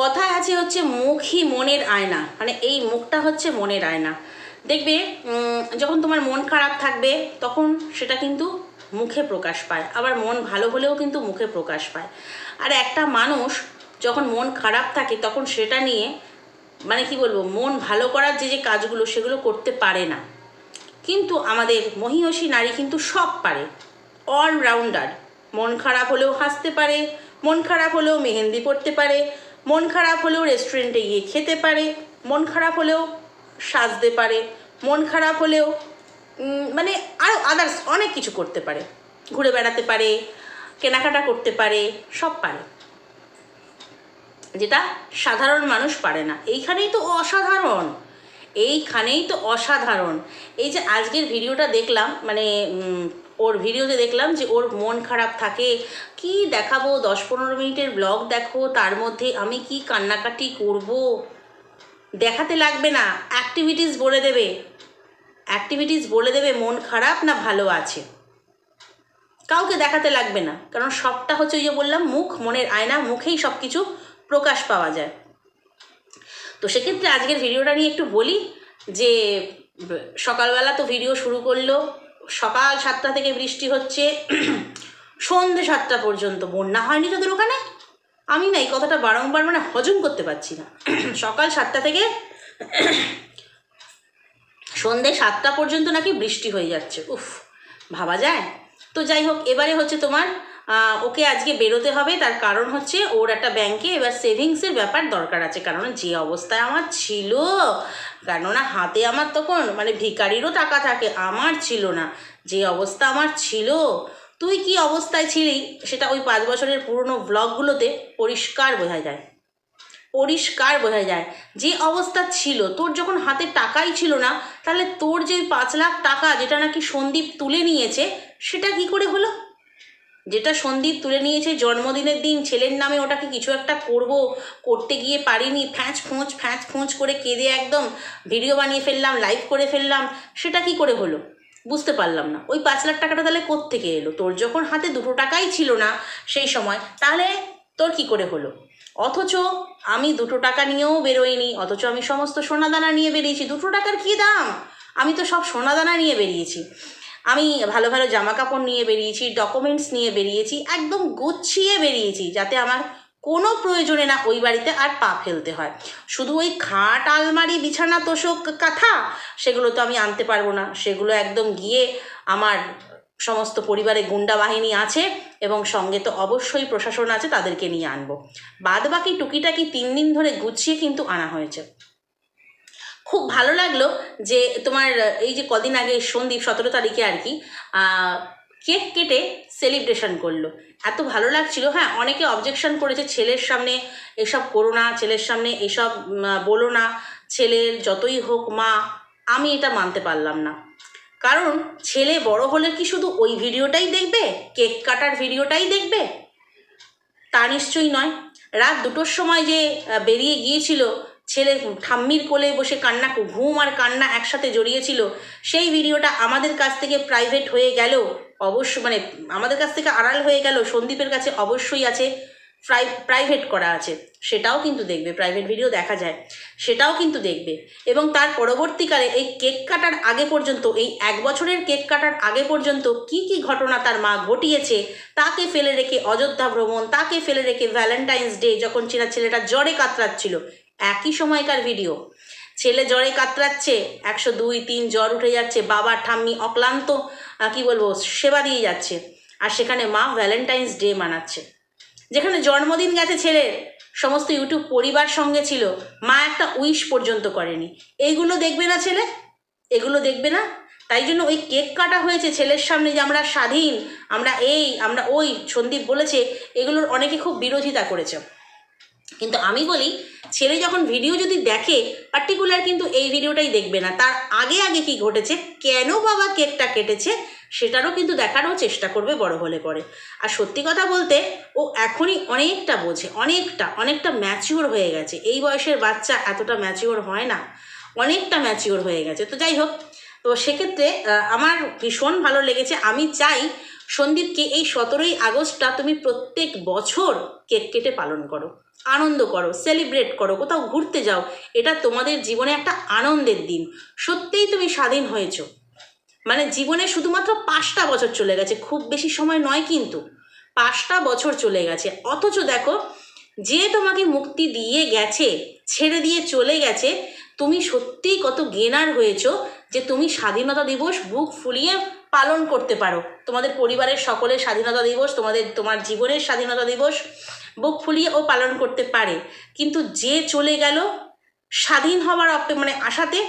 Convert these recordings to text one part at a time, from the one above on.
কথায় আছে হচ্ছে মুখই মনের আয়না মানে এই মুখটা হচ্ছে মনের আয়না দেখবে যখন তোমার মন খারাপ থাকবে তখন সেটা কিন্তু মুখে প্রকাশ পায় আবার মন ভালো হলেও কিন্তু মুখে প্রকাশ পায় আর একটা মানুষ যখন মন খারাপ থাকে তখন সেটা নিয়ে মানে কি বলবো মন ভালো করার যে যে কাজগুলো সেগুলো করতে পারে না কিন্তু আমাদের মহিষী নারী কিন্তু সব পারে অলরাউন্ডার মন খারাপ হলেও হাসতে পারে মন খারাপ হলেও মেহেন্দি পড়তে পারে মন খারাপ হলেও রেস্টুরেন্টে গিয়ে খেতে পারে মন খারাপ হলেও সাজতে পারে মন খারাপ হলেও মানে আরও আদার্স অনেক কিছু করতে পারে ঘুরে বেড়াতে পারে কেনাকাটা করতে পারে সব পারে যেটা সাধারণ মানুষ পারে না এইখানেই তো অসাধারণ এইখানেই তো অসাধারণ এই যে আজকের ভিডিওটা দেখলাম মানে ওর ভিডিওতে দেখলাম যে ওর মন খারাপ থাকে কি দেখাবো দশ পনেরো মিনিটের ব্লগ দেখো তার মধ্যে আমি কি কান্নাকাটি করব দেখাতে লাগবে না অ্যাক্টিভিটিস বলে দেবে অ্যাক্টিভিটিস বলে দেবে মন খারাপ না ভালো আছে কাউকে দেখাতে লাগবে না কারণ সবটা হচ্ছে ওই যে বললাম মুখ মনের আয়না মুখেই সব কিছু প্রকাশ পাওয়া যায় তো সেক্ষেত্রে আজকের ভিডিওটা নিয়ে একটু বলি যে সকালবেলা তো ভিডিও শুরু করলো সকাল সাতটা থেকে বৃষ্টি হচ্ছে সন্ধে সাতটা পর্যন্ত বন্যা হয়নি তোদের ওখানে আমি না এই কথাটা বারংবার মানে হজম করতে পারছি না সকাল সাতটা থেকে সন্ধে সাতটা পর্যন্ত নাকি বৃষ্টি হয়ে যাচ্ছে উফ ভাবা যায় তো যাই হোক এবারে হচ্ছে তোমার ওকে আজকে বেরোতে হবে তার কারণ হচ্ছে ওর একটা ব্যাংকে এবার সেভিংসের ব্যাপার দরকার আছে কারণ যে অবস্থায় আমার ছিল কেননা হাতে আমার তখন মানে ভিকারিরও টাকা থাকে আমার ছিল না যে অবস্থা আমার ছিল তুই কি অবস্থায় ছিলি সেটা ওই পাঁচ বছরের পুরনো ব্লগগুলোতে পরিষ্কার বোঝা যায় পরিষ্কার বোঝা যায় যে অবস্থা ছিল তোর যখন হাতে টাকাই ছিল না তাহলে তোর যে পাঁচ লাখ টাকা যেটা নাকি সন্দীপ তুলে নিয়েছে সেটা কি করে হলো যেটা সন্দীপ তুলে নিয়েছে জন্মদিনের দিন ছেলের নামে ওটাকে কিছু একটা করব করতে গিয়ে পারিনি ফ্যাঁচ ফোঁচ ফ্যাঁচ ফোঁচ করে কেঁদে একদম ভিডিও বানিয়ে ফেললাম লাইভ করে ফেললাম সেটা কি করে হলো বুঝতে পারলাম না ওই পাঁচ লাখ টাকাটা তাহলে কোত্থেকে এলো তোর যখন হাতে দুটো টাকাই ছিল না সেই সময় তাহলে তোর কি করে হলো অথচ আমি দুটো টাকা নিয়েও বেরোইনি অথচ আমি সমস্ত সোনাদানা নিয়ে বেরিয়েছি দুটো টাকার কী দাম আমি তো সব সোনাদানা নিয়ে বেরিয়েছি আমি ভালো ভালো জামা কাপড় নিয়ে বেরিয়েছি ডকুমেন্টস নিয়ে বেরিয়েছি একদম গুছিয়ে বেরিয়েছি যাতে আমার কোনো প্রয়োজনে না ওই বাড়িতে আর পা ফেলতে হয় শুধু ওই খাট আলমারি বিছানা তোষক কাঁথা সেগুলো তো আমি আনতে পারবো না সেগুলো একদম গিয়ে আমার সমস্ত পরিবারে গুন্ডা বাহিনী আছে এবং সঙ্গে তো অবশ্যই প্রশাসন আছে তাদেরকে নিয়ে আনবো বাদ বাকি টুকিটাকি তিন দিন ধরে গুছিয়ে কিন্তু আনা হয়েছে খুব ভালো লাগলো যে তোমার এই যে কদিন আগে সন্দীপ সতেরো তারিখে আর কি কেক কেটে সেলিব্রেশন করলো এত ভালো লাগছিল হ্যাঁ অনেকে অবজেকশন করেছে ছেলের সামনে এসব করো না ছেলের সামনে এসব বলো না ছেলের যতই হোক মা আমি এটা মানতে পারলাম না কারণ ছেলে বড় হলে কি শুধু ওই ভিডিওটাই দেখবে কেক কাটার ভিডিওটাই দেখবে তা নিশ্চয়ই নয় রাত দুটোর সময় যে বেরিয়ে গিয়েছিল ছেলে ঠাম্মির কোলে বসে কান্না ঘুম আর কান্না একসাথে জড়িয়েছিল সেই ভিডিওটা আমাদের কাছ থেকে প্রাইভেট হয়ে গেল অবশ্য মানে আমাদের কাছ থেকে আড়াল হয়ে গেল সন্দীপের কাছে অবশ্যই আছে প্রাইভেট করা আছে সেটাও কিন্তু দেখবে প্রাইভেট ভিডিও দেখা যায় সেটাও কিন্তু দেখবে এবং তার পরবর্তীকালে এই কেক কাটার আগে পর্যন্ত এই এক বছরের কেক কাটার আগে পর্যন্ত কি কি ঘটনা তার মা ঘটিয়েছে তাকে ফেলে রেখে অযোধ্যা ভ্রমণ তাকে ফেলে রেখে ভ্যালেন্টাইন্স ডে যখন চেনা ছেলেটা জ্বরে কাতরাচ্ছিল একই সময়কার ভিডিও ছেলে জ্বরে কাতরাচ্ছে একশো দুই তিন জ্বর উঠে যাচ্ছে বাবা ঠাম্মি অক্লান্ত কি বলবো সেবা দিয়ে যাচ্ছে আর সেখানে মা ভ্যালেন্টাইন্স ডে মানাচ্ছে যেখানে জন্মদিন গেছে ছেলের সমস্ত ইউটিউব পরিবার সঙ্গে ছিল মা একটা উইশ পর্যন্ত করেনি এইগুলো দেখবে না ছেলে এগুলো দেখবে না তাই জন্য ওই কেক কাটা হয়েছে ছেলের সামনে যে আমরা স্বাধীন আমরা এই আমরা ওই সন্দীপ বলেছে এগুলোর অনেকে খুব বিরোধিতা করেছে কিন্তু আমি বলি ছেলে যখন ভিডিও যদি দেখে পার্টিকুলার কিন্তু এই ভিডিওটাই দেখবে না তার আগে আগে কি ঘটেছে কেন বাবা কেকটা কেটেছে সেটারও কিন্তু দেখারও চেষ্টা করবে বড় হলে পরে আর সত্যি কথা বলতে ও এখনই অনেকটা বোঝে অনেকটা অনেকটা ম্যাচিওর হয়ে গেছে এই বয়সের বাচ্চা এতটা ম্যাচিওর হয় না অনেকটা ম্যাচিওর হয়ে গেছে তো যাই হোক তো সেক্ষেত্রে আমার ভীষণ ভালো লেগেছে আমি চাই সন্দীপকে এই সতেরোই আগস্টটা তুমি প্রত্যেক বছর কেক কেটে পালন করো আনন্দ করো সেলিব্রেট করো কোথাও ঘুরতে যাও এটা তোমাদের জীবনে একটা আনন্দের দিন সত্যিই তুমি স্বাধীন হয়েছো মানে জীবনে শুধুমাত্র পাঁচটা বছর চলে গেছে খুব বেশি সময় নয় কিন্তু পাঁচটা বছর চলে গেছে অথচ দেখো যে তোমাকে মুক্তি দিয়ে গেছে ছেড়ে দিয়ে চলে গেছে তুমি সত্যিই কত গেনার হয়েছ যে তুমি স্বাধীনতা দিবস বুক ফুলিয়ে পালন করতে পারো তোমাদের পরিবারের সকলের স্বাধীনতা দিবস তোমাদের তোমার জীবনের স্বাধীনতা দিবস বুক ফুলিয়ে ও পালন করতে পারে কিন্তু যে চলে গেল স্বাধীন হওয়ার মানে আশাতে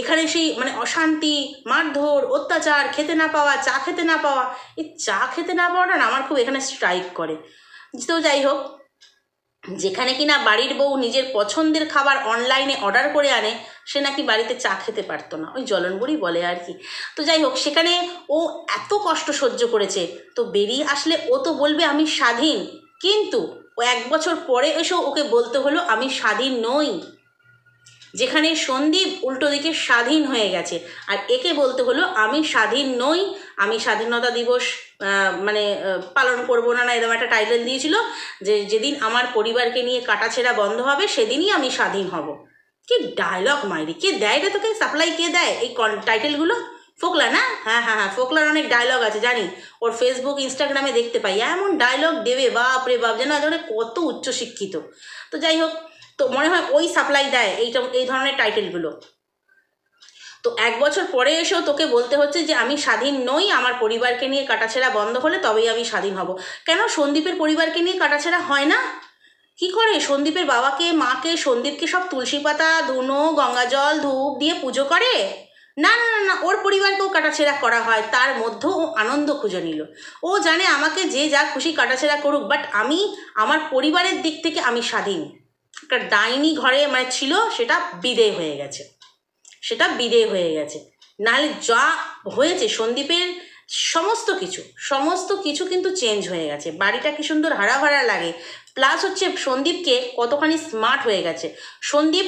এখানে সেই মানে অশান্তি মারধর অত্যাচার খেতে না পাওয়া চা খেতে না পাওয়া এই চা খেতে না পাওয়াটা না আমার খুব এখানে স্ট্রাইক করে তো যাই হোক যেখানে কিনা বাড়ির বউ নিজের পছন্দের খাবার অনলাইনে অর্ডার করে আনে সে নাকি বাড়িতে চা খেতে পারতো না ওই জলনবুড়ি বলে আর কি তো যাই হোক সেখানে ও এত কষ্ট সহ্য করেছে তো বেরিয়ে আসলে ও তো বলবে আমি স্বাধীন কিন্তু ও এক বছর পরে এসেও ওকে বলতে হলো আমি স্বাধীন নই যেখানে সন্দীপ উল্টো দিকে স্বাধীন হয়ে গেছে আর একে বলতে হলো আমি স্বাধীন নই আমি স্বাধীনতা দিবস মানে পালন করব না না এরকম একটা টাইটেল দিয়েছিল যে যেদিন আমার পরিবারকে নিয়ে কাটাছেড়া বন্ধ হবে সেদিনই আমি স্বাধীন হব কি ডায়লগ মাইরি কে দেয় রে তোকে সাপ্লাই কে দেয় এই টাইটেলগুলো ফোকলা না হ্যাঁ হ্যাঁ হ্যাঁ ফোকলার অনেক ডায়লগ আছে জানি ওর ফেসবুক ইনস্টাগ্রামে দেখতে পাই এমন ডায়লগ দেবে বাপ রে বাপ যেন কত উচ্চশিক্ষিত তো যাই হোক তো মনে হয় ওই সাপ্লাই দেয় এইটা এই ধরনের টাইটেলগুলো তো এক বছর পরে এসেও তোকে বলতে হচ্ছে যে আমি স্বাধীন নই আমার পরিবারকে নিয়ে কাটাছেড়া বন্ধ হলে তবেই আমি স্বাধীন হব কেন সন্দীপের পরিবারকে নিয়ে কাটাছেড়া হয় না কি করে সন্দীপের বাবাকে মাকে সন্দীপকে সব তুলসী পাতা ধুনো গঙ্গা জল ধূপ দিয়ে পুজো করে না না না না ওর পরিবারকেও কাটাছেড়া করা হয় তার মধ্যেও ও আনন্দ খুঁজে নিল ও জানে আমাকে যে যা খুশি কাটাছেড়া করুক বাট আমি আমার পরিবারের দিক থেকে আমি স্বাধীন একটা ডাইনি ঘরে মানে ছিল সেটা বিদেয় হয়ে গেছে সেটা বিদেয় হয়ে গেছে নাহলে যা হয়েছে সন্দীপের সমস্ত কিছু সমস্ত কিছু কিন্তু চেঞ্জ হয়ে গেছে বাড়িটা কি সুন্দর হারা ভাড়া লাগে প্লাস হচ্ছে সন্দীপকে কতখানি স্মার্ট হয়ে গেছে সন্দীপ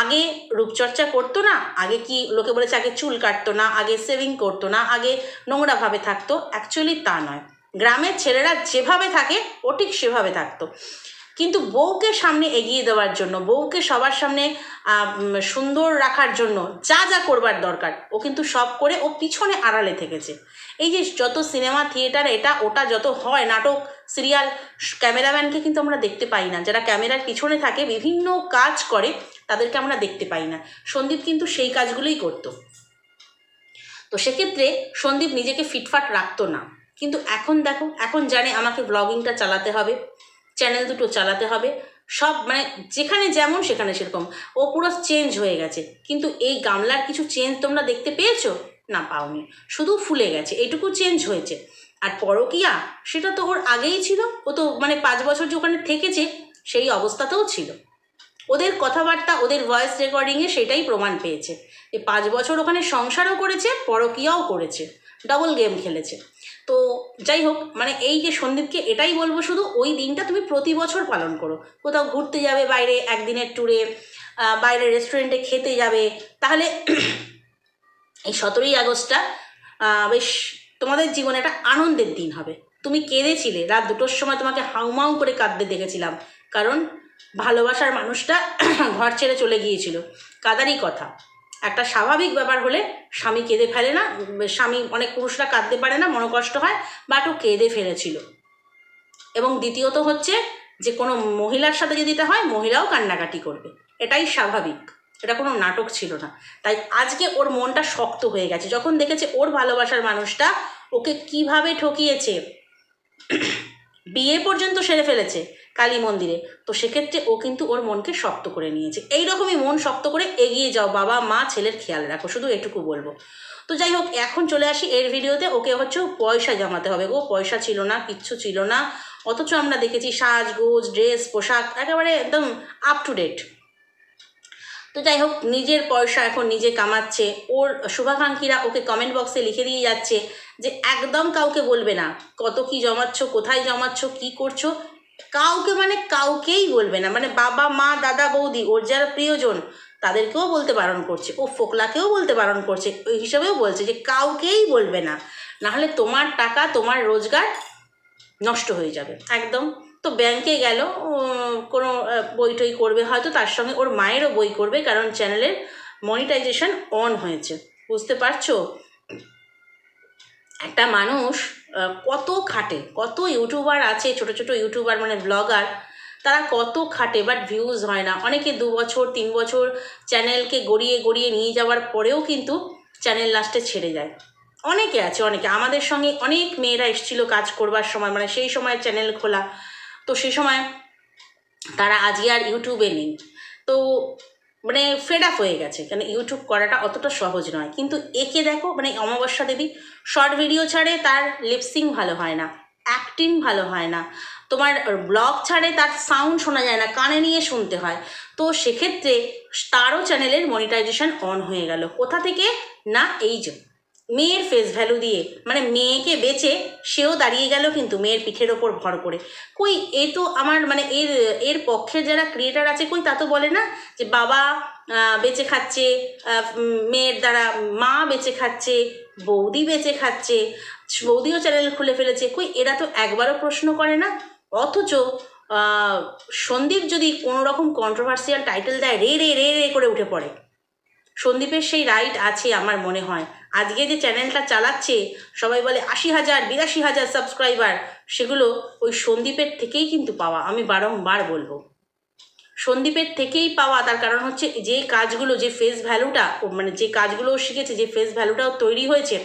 আগে রূপচর্চা করতো না আগে কি লোকে বলেছে আগে চুল কাটতো না আগে সেভিং করতো না আগে নোংরাভাবে থাকতো অ্যাকচুয়ালি তা নয় গ্রামের ছেলেরা যেভাবে থাকে ও ঠিক সেভাবে থাকতো কিন্তু বউকে সামনে এগিয়ে দেওয়ার জন্য বউকে সবার সামনে সুন্দর রাখার জন্য যা যা করবার দরকার ও কিন্তু সব করে ও পিছনে আড়ালে থেকেছে এই যে যত সিনেমা থিয়েটার এটা ওটা যত হয় নাটক সিরিয়াল ক্যামেরাম্যানকে কিন্তু আমরা দেখতে পাই না যারা ক্যামেরার পিছনে থাকে বিভিন্ন কাজ করে তাদেরকে আমরা দেখতে পাই না সন্দীপ কিন্তু সেই কাজগুলোই করত তো সেক্ষেত্রে সন্দীপ নিজেকে ফিটফাট রাখতো না কিন্তু এখন দেখো এখন জানে আমাকে ব্লগিংটা চালাতে হবে চ্যানেল দুটো চালাতে হবে সব মানে যেখানে যেমন সেখানে সেরকম ও পুরো চেঞ্জ হয়ে গেছে কিন্তু এই গামলার কিছু চেঞ্জ তোমরা দেখতে পেয়েছো না পাওনি শুধু ফুলে গেছে এটুকু চেঞ্জ হয়েছে আর পরকিয়া সেটা তো ওর আগেই ছিল ও তো মানে পাঁচ বছর যে ওখানে থেকেছে সেই অবস্থাতেও ছিল ওদের কথাবার্তা ওদের ভয়েস রেকর্ডিংয়ে সেটাই প্রমাণ পেয়েছে যে পাঁচ বছর ওখানে সংসারও করেছে পরকিয়াও করেছে ডবল গেম খেলেছে তো যাই হোক মানে এই যে সন্দীপকে এটাই বলবো শুধু ওই দিনটা তুমি প্রতি বছর পালন করো কোথাও ঘুরতে যাবে বাইরে একদিনের ট্যুরে বাইরে রেস্টুরেন্টে খেতে যাবে তাহলে এই সতেরোই আগস্টটা বেশ তোমাদের জীবনে একটা আনন্দের দিন হবে তুমি কেঁদেছিলে রাত দুটোর সময় তোমাকে হাউমাউ করে কাঁদতে দেখেছিলাম কারণ ভালোবাসার মানুষটা ঘর ছেড়ে চলে গিয়েছিল কাদারই কথা একটা স্বাভাবিক ব্যাপার হলে স্বামী কেঁদে ফেলে না স্বামী অনেক পুরুষরা কাঁদতে পারে না মনোকষ্ট হয় বাট ও কেঁদে ফেলেছিল এবং দ্বিতীয়ত হচ্ছে যে কোনো মহিলার সাথে যদি এটা হয় মহিলাও কান্নাকাটি করবে এটাই স্বাভাবিক এটা কোনো নাটক ছিল না তাই আজকে ওর মনটা শক্ত হয়ে গেছে যখন দেখেছে ওর ভালোবাসার মানুষটা ওকে কিভাবে ঠকিয়েছে বিয়ে পর্যন্ত সেরে ফেলেছে কালী মন্দিরে তো সেক্ষেত্রে ও কিন্তু ওর মনকে শক্ত করে নিয়েছে এইরকমই মন শক্ত করে এগিয়ে যাও বাবা মা ছেলের খেয়াল রাখো শুধু এটুকু বলবো তো যাই হোক এখন চলে আসি এর ভিডিওতে ওকে হচ্ছে পয়সা জমাতে হবে ও পয়সা ছিল না কিচ্ছু ছিল না অথচ আমরা দেখেছি সাজগোজ ড্রেস পোশাক একেবারে একদম আপ টু ডেট তো যাই হোক নিজের পয়সা এখন নিজে কামাচ্ছে ওর শুভাকাঙ্ক্ষীরা ওকে কমেন্ট বক্সে লিখে দিয়ে যাচ্ছে যে একদম কাউকে বলবে না কত কি জমাচ্ছ কোথায় জমাচ্ছ কি করছো কাউকে মানে কাউকেই বলবে না মানে বাবা মা দাদা বৌদি ওর যারা প্রিয়জন তাদেরকেও বলতে বারণ করছে ও ফোকলাকেও বলতে বারণ করছে ওই হিসাবেও বলছে যে কাউকেই বলবে না নাহলে তোমার টাকা তোমার রোজগার নষ্ট হয়ে যাবে একদম তো ব্যাংকে গেল কোনো বই টই করবে হয়তো তার সঙ্গে ওর মায়েরও বই করবে কারণ চ্যানেলের মনিটাইজেশন অন হয়েছে বুঝতে পারছো একটা মানুষ কত খাটে কত ইউটিউবার আছে ছোট ছোট ইউটিউবার মানে ব্লগার তারা কত খাটে বাট ভিউজ হয় না অনেকে দু বছর তিন বছর চ্যানেলকে গড়িয়ে গড়িয়ে নিয়ে যাওয়ার পরেও কিন্তু চ্যানেল লাস্টে ছেড়ে যায় অনেকে আছে অনেকে আমাদের সঙ্গে অনেক মেয়েরা এসেছিলো কাজ করবার সময় মানে সেই সময় চ্যানেল খোলা তো সেই সময় তারা আজকে আর ইউটিউবে নেই তো মানে ফেড আপ হয়ে গেছে কেন ইউটিউব করাটা অতটা সহজ নয় কিন্তু একে দেখো মানে অমাবস্যা দেবী শর্ট ভিডিও ছাড়ে তার লিপসিং ভালো হয় না অ্যাক্টিং ভালো হয় না তোমার ব্লগ ছাড়ে তার সাউন্ড শোনা যায় না কানে নিয়ে শুনতে হয় তো সেক্ষেত্রে তারও চ্যানেলের মনিটাইজেশন অন হয়ে গেল কোথা থেকে না এই জন্য মেয়ের ফেস ভ্যালু দিয়ে মানে মেয়েকে বেচে সেও দাঁড়িয়ে গেল কিন্তু মেয়ের পিঠের ওপর ভর করে কই এ তো আমার মানে এর এর পক্ষের যারা ক্রিয়েটার আছে কই তা তো বলে না যে বাবা বেঁচে খাচ্ছে মেয়ের দ্বারা মা বেঁচে খাচ্ছে বৌদি বেঁচে খাচ্ছে বৌদিও চ্যানেল খুলে ফেলেছে কই এরা তো একবারও প্রশ্ন করে না অথচ সন্দীপ যদি কোনো রকম কন্ট্রোভার্সিয়াল টাইটেল দেয় রে রে রে রে করে উঠে পড়ে সন্দীপের সেই রাইট আছে আমার মনে হয় আজকে যে চ্যানেলটা চালাচ্ছে সবাই বলে আশি হাজার বিরাশি হাজার সাবস্ক্রাইবার সেগুলো ওই সন্দীপের থেকেই কিন্তু পাওয়া আমি বারংবার বলবো সন্দীপের থেকেই পাওয়া তার কারণ হচ্ছে যে কাজগুলো যে ফেস ভ্যালুটা মানে যে কাজগুলো শিখেছে যে ফেস ভ্যালুটাও তৈরি হয়েছে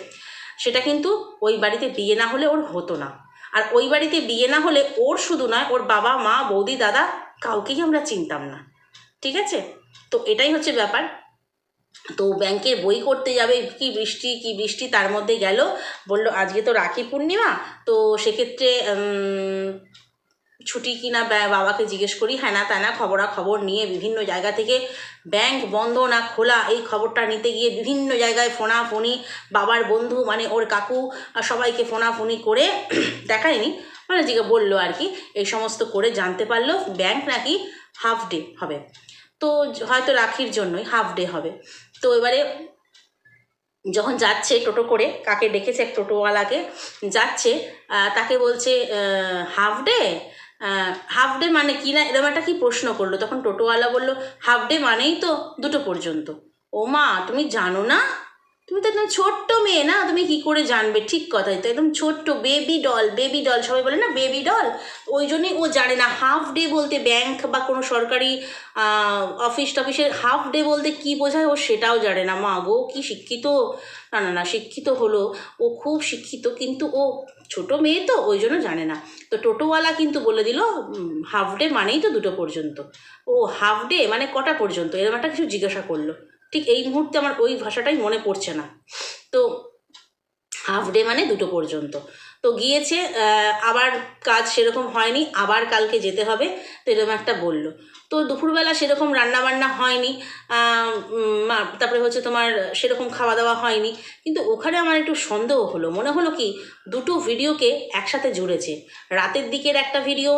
সেটা কিন্তু ওই বাড়িতে বিয়ে না হলে ওর হতো না আর ওই বাড়িতে বিয়ে না হলে ওর শুধু নয় ওর বাবা মা বৌদি দাদা কাউকেই আমরা চিনতাম না ঠিক আছে তো এটাই হচ্ছে ব্যাপার তো ব্যাংকের বই করতে যাবে কি বৃষ্টি কি বৃষ্টি তার মধ্যে গেল বলল আজকে তো রাখি পূর্ণিমা তো সেক্ষেত্রে ছুটি কিনা বাবাকে জিজ্ঞেস করি হ্যাঁ না ত্যানা খবরা খবর নিয়ে বিভিন্ন জায়গা থেকে ব্যাংক বন্ধ না খোলা এই খবরটা নিতে গিয়ে বিভিন্ন জায়গায় ফোনাফোনি বাবার বন্ধু মানে ওর কাকু সবাইকে ফোনাফোনি করে দেখায়নি মানে জিগে বললো আর কি এই সমস্ত করে জানতে পারলো ব্যাংক নাকি হাফ ডে হবে তো হয়তো রাখির জন্যই হাফ ডে হবে তো এবারে যখন যাচ্ছে টোটো করে কাকে ডেকেছে এক টোটোওয়ালাকে যাচ্ছে তাকে বলছে হাফ ডে হাফ ডে মানে কি না এরকম একটা কি প্রশ্ন করলো তখন টোটোওয়ালা বলল হাফ ডে মানেই তো দুটো পর্যন্ত ও মা তুমি জানো না তুমি তো একদম ছোট্ট মেয়ে না তুমি কি করে জানবে ঠিক কথাই তো একদম ছোট্ট বেবি ডল বেবি ডল সবাই বলে না বেবি ডল ওই জন্যই ও জানে না হাফ ডে বলতে ব্যাংক বা কোনো সরকারি অফিস টফিসের হাফ ডে বলতে কি বোঝায় ও সেটাও জানে না মা গো কি শিক্ষিত না না না শিক্ষিত হলো ও খুব শিক্ষিত কিন্তু ও ছোট মেয়ে তো ওই জন্য জানে না তো টোটোওয়ালা কিন্তু বলে দিল হাফ ডে মানেই তো দুটো পর্যন্ত ও হাফ ডে মানে কটা পর্যন্ত এরকম একটা কিছু জিজ্ঞাসা করলো ঠিক এই মুহূর্তে আমার ওই ভাষাটাই মনে পড়ছে না তো হাফ ডে মানে দুটো পর্যন্ত তো গিয়েছে আবার কাজ সেরকম হয়নি আবার কালকে যেতে হবে তো এরকম একটা বললো তো দুপুরবেলা সেরকম রান্নাবান্না হয়নি তারপরে হচ্ছে তোমার সেরকম খাওয়া দাওয়া হয়নি কিন্তু ওখানে আমার একটু সন্দেহ হলো মনে হলো কি দুটো ভিডিওকে একসাথে জুড়েছে রাতের দিকের একটা ভিডিও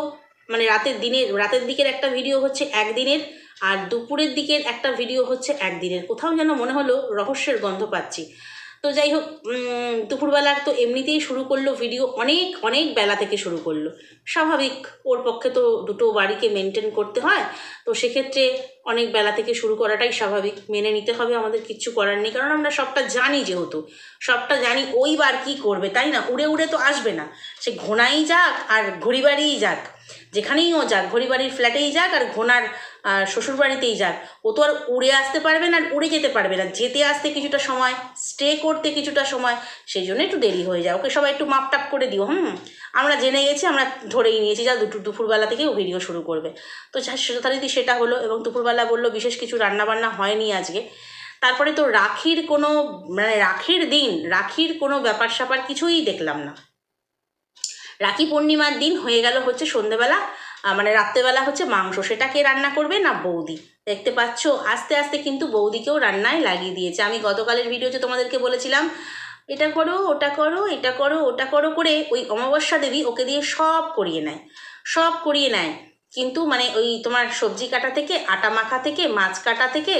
মানে রাতের দিনের রাতের দিকের একটা ভিডিও হচ্ছে একদিনের আর দুপুরের দিকের একটা ভিডিও হচ্ছে একদিনের কোথাও যেন মনে হলো রহস্যের গন্ধ পাচ্ছি তো যাই হোক দুপুরবেলার তো এমনিতেই শুরু করলো ভিডিও অনেক অনেক বেলা থেকে শুরু করলো স্বাভাবিক ওর পক্ষে তো দুটো বাড়িকে মেনটেন করতে হয় তো সেক্ষেত্রে অনেক বেলা থেকে শুরু করাটাই স্বাভাবিক মেনে নিতে হবে আমাদের কিচ্ছু করার নেই কারণ আমরা সবটা জানি যেহেতু সবটা জানি ওই বার কী করবে তাই না উড়ে উড়ে তো আসবে না সে ঘোনাই যাক আর ঘড়ি বাড়িই যাক যেখানেই ও যাক ঘড়ি বাড়ির ফ্ল্যাটেই যাক আর ঘোনার শ্বশুরবাড়িতেই যাক ও তো আর উড়ে আসতে পারবে না আর উড়ে যেতে পারবে না যেতে আসতে কিছুটা সময় স্টে করতে কিছুটা সময় সেই জন্য একটু দেরি হয়ে যায় ওকে সবাই একটু মাপটাপ করে দিও হুম আমরা জেনে গেছি আমরা ধরেই নিয়েছি যা দুটো দুপুরবেলা থেকে ও ভিডিও শুরু করবে তো যথারীতি সেটা হলো এবং দুপুরবেলা বললো বিশেষ কিছু রান্নাবান্না হয়নি আজকে তারপরে তো রাখির কোনো মানে রাখির দিন রাখির কোনো ব্যাপার স্যাপার কিছুই দেখলাম না রাখি পূর্ণিমার দিন হয়ে গেল হচ্ছে সন্ধেবেলা মানে রাত্রেবেলা হচ্ছে মাংস সেটা কে রান্না করবে না বৌদি দেখতে পাচ্ছ আস্তে আস্তে কিন্তু বৌদিকেও রান্নায় লাগিয়ে দিয়েছে আমি গতকালের ভিডিওতে তোমাদেরকে বলেছিলাম এটা করো ওটা করো এটা করো ওটা করো করে ওই অমাবস্যা দেবী ওকে দিয়ে সব করিয়ে নেয় সব করিয়ে নেয় কিন্তু মানে ওই তোমার সবজি কাটা থেকে আটা মাখা থেকে মাছ কাটা থেকে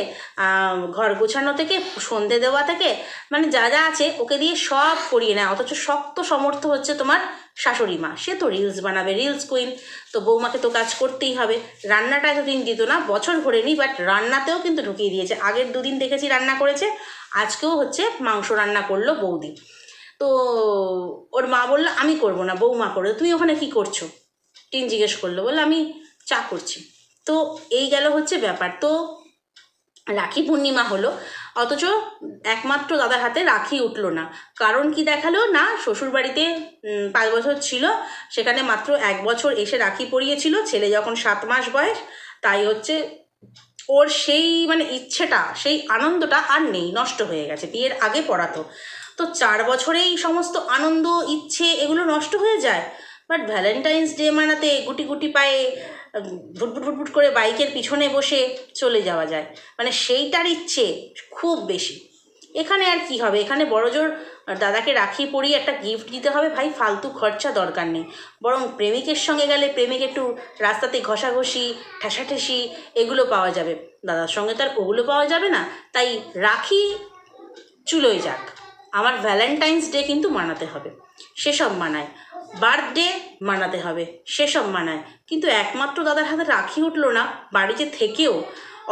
ঘর গোছানো থেকে সন্ধে দেওয়া থেকে মানে যা যা আছে ওকে দিয়ে সব করিয়ে নেয় অথচ শক্ত সমর্থ হচ্ছে তোমার শাশুড়ি মা সে তো রিলস বানাবে রিলস কুইন তো বৌমাকে তো কাজ করতেই হবে রান্নাটা এতদিন দিত না বছর ঘোরেনি বাট রান্নাতেও কিন্তু ঢুকিয়ে দিয়েছে আগের দুদিন দেখেছি রান্না করেছে আজকেও হচ্ছে মাংস রান্না করলো বৌদি তো ওর মা বললো আমি করব না বৌমা করবে তুমি ওখানে কি করছো টিন জিজ্ঞেস করলো বলে আমি চা করছি তো এই গেল হচ্ছে ব্যাপার তো রাখি পূর্ণিমা হলো অথচ একমাত্র দাদার হাতে রাখি উঠলো না কারণ কি দেখালো না শ্বশুর বাড়িতে পাঁচ বছর ছিল সেখানে মাত্র এক বছর এসে রাখি পরিয়েছিল ছেলে যখন সাত মাস বয়স তাই হচ্ছে ওর সেই মানে ইচ্ছেটা সেই আনন্দটা আর নেই নষ্ট হয়ে গেছে বিয়ের আগে পড়াতো তো চার বছরেই সমস্ত আনন্দ ইচ্ছে এগুলো নষ্ট হয়ে যায় বাট ভ্যালেন্টাইন্স ডে মানাতে গুটি গুটি পায়ে ভুটভুট ভুটভুট করে বাইকের পিছনে বসে চলে যাওয়া যায় মানে সেইটার ইচ্ছে খুব বেশি এখানে আর কি হবে এখানে বড় জোর দাদাকে রাখি পরিয়ে একটা গিফট দিতে হবে ভাই ফালতু খরচা দরকার নেই বরং প্রেমিকের সঙ্গে গেলে প্রেমিক একটু রাস্তাতে ঘষাঘষি ঠেসাঠেসি এগুলো পাওয়া যাবে দাদার সঙ্গে তার ওগুলো পাওয়া যাবে না তাই রাখি চুলোয় যাক আমার ভ্যালেন্টাইন্স ডে কিন্তু মানাতে হবে সেসব মানায় বার্থডে মানাতে হবে সেসব মানায় কিন্তু একমাত্র দাদার হাতে রাখি উঠলো না বাড়িতে থেকেও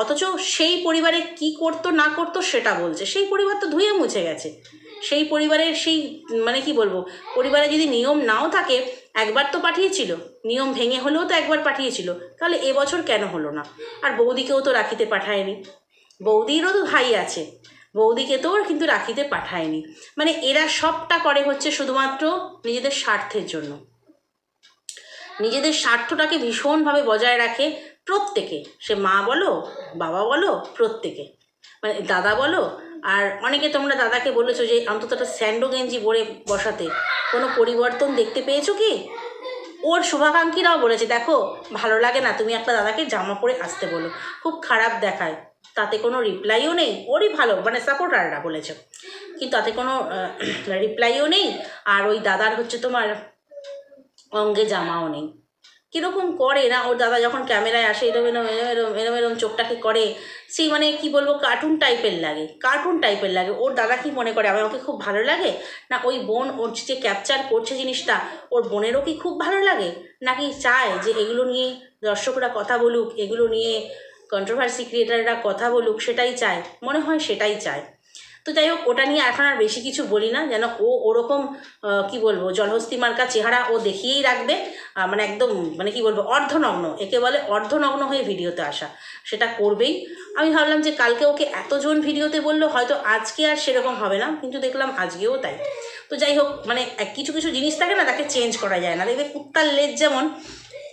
অথচ সেই পরিবারে কি করতো না করতো সেটা বলছে সেই পরিবার তো ধুয়ে মুছে গেছে সেই পরিবারের সেই মানে কি বলবো পরিবারে যদি নিয়ম নাও থাকে একবার তো পাঠিয়েছিল নিয়ম ভেঙে হলেও তো একবার পাঠিয়েছিল তাহলে এবছর কেন হলো না আর বৌদিকেও তো রাখিতে পাঠায়নি বৌদিরও তো ভাই আছে বৌদিকে তো কিন্তু রাখিতে পাঠায়নি মানে এরা সবটা করে হচ্ছে শুধুমাত্র নিজেদের স্বার্থের জন্য নিজেদের স্বার্থটাকে ভীষণভাবে বজায় রাখে প্রত্যেকে সে মা বলো বাবা বলো প্রত্যেকে মানে দাদা বলো আর অনেকে তোমরা দাদাকে বলেছো যে অন্তত একটা স্যান্ডো গেঞ্জি পরে বসাতে কোনো পরিবর্তন দেখতে পেয়েছো কি ওর শুভাকাঙ্ক্ষীরাও বলেছে দেখো ভালো লাগে না তুমি একটা দাদাকে জামা পরে আসতে বলো খুব খারাপ দেখায় তাতে কোনো রিপ্লাইও নেই ওরই ভালো মানে সাপোর্টাররা বলেছে কিন্তু তাতে কোনো রিপ্লাইও নেই আর ওই দাদার হচ্ছে তোমার অঙ্গে জামাও নেই কীরকম করে না ওর দাদা যখন ক্যামেরায় আসে এরম এরম এরম এরম এরম এরম চোখটাকে করে সেই মানে কি বলবো কার্টুন টাইপের লাগে কার্টুন টাইপের লাগে ওর দাদা কি মনে করে আমাকে খুব ভালো লাগে না ওই বোন ওর যে ক্যাপচার করছে জিনিসটা ওর বোনেরও কি খুব ভালো লাগে নাকি চায় যে এগুলো নিয়ে দর্শকরা কথা বলুক এগুলো নিয়ে কন্ট্রোভার্সি ক্রিয়েটাররা কথা বলুক সেটাই চায় মনে হয় সেটাই চায় তো যাই হোক ওটা নিয়ে এখন আর বেশি কিছু বলি না যেন ও ওরকম কি বলবো জলহস্তি মার্কা চেহারা ও দেখিয়েই রাখবে মানে একদম মানে কি বলবো অর্ধনগ্ন একে বলে অর্ধনগ্ন হয়ে ভিডিওতে আসা সেটা করবেই আমি ভাবলাম যে কালকে ওকে এতজন ভিডিওতে বললো হয়তো আজকে আর সেরকম হবে না কিন্তু দেখলাম আজকেও তাই তো যাই হোক মানে কিছু কিছু জিনিস থাকে না তাকে চেঞ্জ করা যায় না দেখবে কুত্তার লেজ যেমন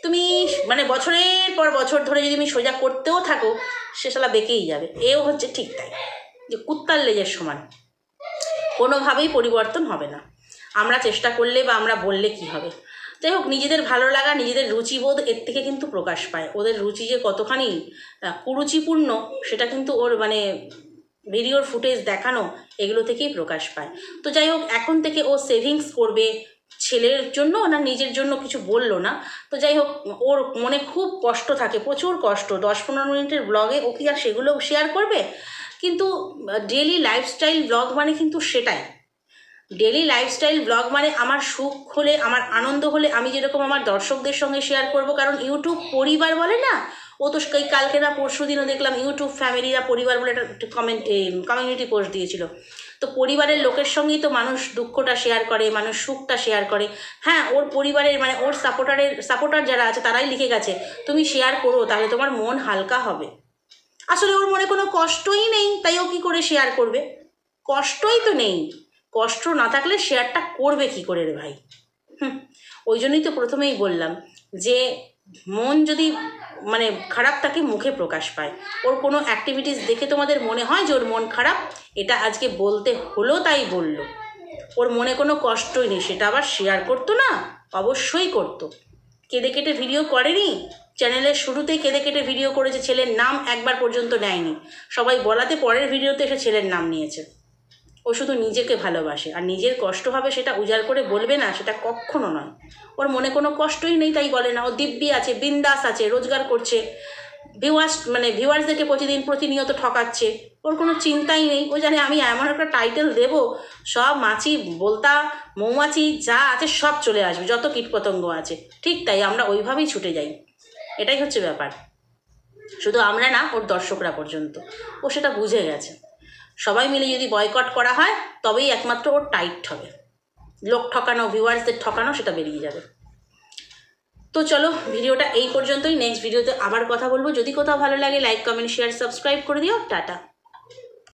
তুমি মানে বছরের পর বছর ধরে যদি তুমি সোজা করতেও থাকো সে শালা বেঁকেই যাবে এও হচ্ছে ঠিক তাই যে কুত্তার লেজের সমান কোনোভাবেই পরিবর্তন হবে না আমরা চেষ্টা করলে বা আমরা বললে কি হবে যাই হোক নিজেদের ভালো লাগা নিজেদের রুচিবোধ এর থেকে কিন্তু প্রকাশ পায় ওদের রুচি যে কতখানি কুরুচিপূর্ণ সেটা কিন্তু ওর মানে ভিডিওর ফুটেজ দেখানো এগুলো থেকেই প্রকাশ পায় তো যাই হোক এখন থেকে ও সেভিংস করবে ছেলের জন্য না নিজের জন্য কিছু বললো না তো যাই হোক ওর মনে খুব কষ্ট থাকে প্রচুর কষ্ট দশ পনেরো মিনিটের ব্লগে ও কি আর সেগুলো শেয়ার করবে কিন্তু ডেলি লাইফস্টাইল ব্লগ মানে কিন্তু সেটাই ডেলি লাইফস্টাইল ব্লগ মানে আমার সুখ হলে আমার আনন্দ হলে আমি যেরকম আমার দর্শকদের সঙ্গে শেয়ার করব কারণ ইউটিউব পরিবার বলে না ও তো কালকে না পরশু দিনও দেখলাম ইউটিউব ফ্যামিলিরা পরিবার বলে একটা কমেন্ট কমিউনিটি পোস্ট দিয়েছিল তো পরিবারের লোকের সঙ্গেই তো মানুষ দুঃখটা শেয়ার করে মানুষ সুখটা শেয়ার করে হ্যাঁ ওর পরিবারের মানে ওর সাপোর্টারের সাপোর্টার যারা আছে তারাই লিখে গেছে তুমি শেয়ার করো তাহলে তোমার মন হালকা হবে আসলে ওর মনে কোনো কষ্টই নেই তাই ও কী করে শেয়ার করবে কষ্টই তো নেই কষ্ট না থাকলে শেয়ারটা করবে কি করে রে ভাই হুম ওই জন্যই তো প্রথমেই বললাম যে মন যদি মানে খারাপ থাকে মুখে প্রকাশ পায় ওর কোনো অ্যাক্টিভিটিস দেখে তোমাদের মনে হয় যে ওর মন খারাপ এটা আজকে বলতে হলো তাই বলল ওর মনে কোনো কষ্টই নেই সেটা আবার শেয়ার করতো না অবশ্যই করতো কেঁদে কেটে ভিডিও করেনি চ্যানেলের শুরুতেই কেঁদে কেটে ভিডিও করেছে ছেলের নাম একবার পর্যন্ত নেয়নি সবাই বলাতে পরের ভিডিওতে এসে ছেলের নাম নিয়েছে ও শুধু নিজেকে ভালোবাসে আর নিজের কষ্ট হবে সেটা উজাড় করে বলবে না সেটা কখনো নয় ওর মনে কোনো কষ্টই নেই তাই বলে না ও দিব্যি আছে বিন্দাস আছে রোজগার করছে ভিউয়ার্স মানে ভিউয়ার্সদেরকে প্রতিদিন প্রতিনিয়ত ঠকাচ্ছে ওর কোনো চিন্তাই নেই ও জানে আমি এমন একটা টাইটেল দেব সব মাছি বলতা মৌমাছি যা আছে সব চলে আসবে যত কীটপতঙ্গ আছে ঠিক তাই আমরা ওইভাবেই ছুটে যাই এটাই হচ্ছে ব্যাপার শুধু আমরা না ওর দর্শকরা পর্যন্ত ও সেটা বুঝে গেছে সবাই মিলে যদি বয়কট করা হয় তবেই একমাত্র ওর টাইট হবে লোক ঠকানো ভিউয়ার্সদের ঠকানো সেটা বেরিয়ে যাবে তো চলো ভিডিওটা এই পর্যন্তই নেক্সট ভিডিওতে আবার কথা বলবো যদি কোথাও ভালো লাগে লাইক কমেন্ট শেয়ার সাবস্ক্রাইব করে দিও টাটা